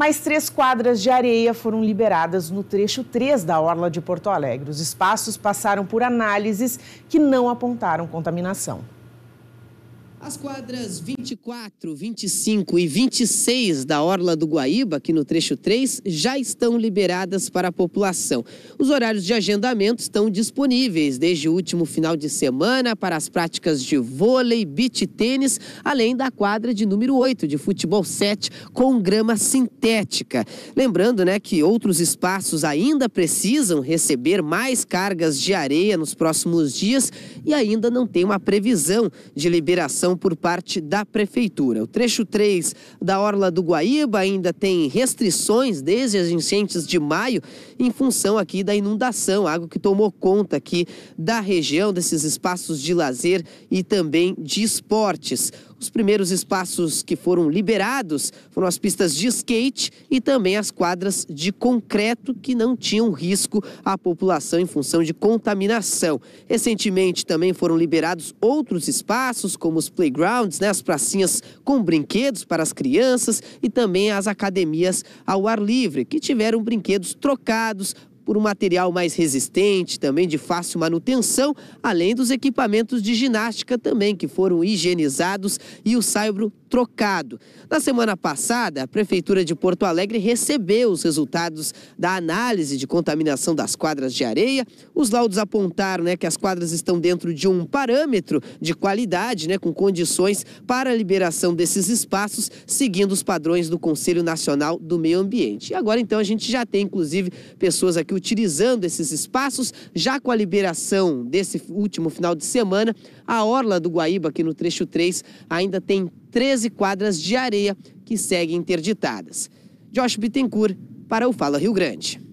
Mais três quadras de areia foram liberadas no trecho 3 da Orla de Porto Alegre. Os espaços passaram por análises que não apontaram contaminação. As quadras 24, 25 e 26 da Orla do Guaíba, aqui no trecho 3, já estão liberadas para a população. Os horários de agendamento estão disponíveis desde o último final de semana para as práticas de vôlei, beach tênis, além da quadra de número 8 de futebol 7 com grama sintética. Lembrando, né, que outros espaços ainda precisam receber mais cargas de areia nos próximos dias e ainda não tem uma previsão de liberação por parte da Prefeitura. O trecho 3 da Orla do Guaíba ainda tem restrições desde as enchentes de maio, em função aqui da inundação, algo que tomou conta aqui da região, desses espaços de lazer e também de esportes. Os primeiros espaços que foram liberados foram as pistas de skate e também as quadras de concreto que não tinham risco à população em função de contaminação. Recentemente também foram liberados outros espaços, como os playgrounds, né, as pracinhas com brinquedos para as crianças e também as academias ao ar livre, que tiveram brinquedos trocados por um material mais resistente, também de fácil manutenção, além dos equipamentos de ginástica também, que foram higienizados e o saibro trocado. Na semana passada, a Prefeitura de Porto Alegre recebeu os resultados da análise de contaminação das quadras de areia. Os laudos apontaram né, que as quadras estão dentro de um parâmetro de qualidade, né, com condições para a liberação desses espaços, seguindo os padrões do Conselho Nacional do Meio Ambiente. E agora, então, a gente já tem, inclusive, pessoas aqui utilizando esses espaços, já com a liberação desse último final de semana, a Orla do Guaíba, aqui no trecho 3, ainda tem 13 quadras de areia que seguem interditadas. Josh Bittencourt para o Fala Rio Grande.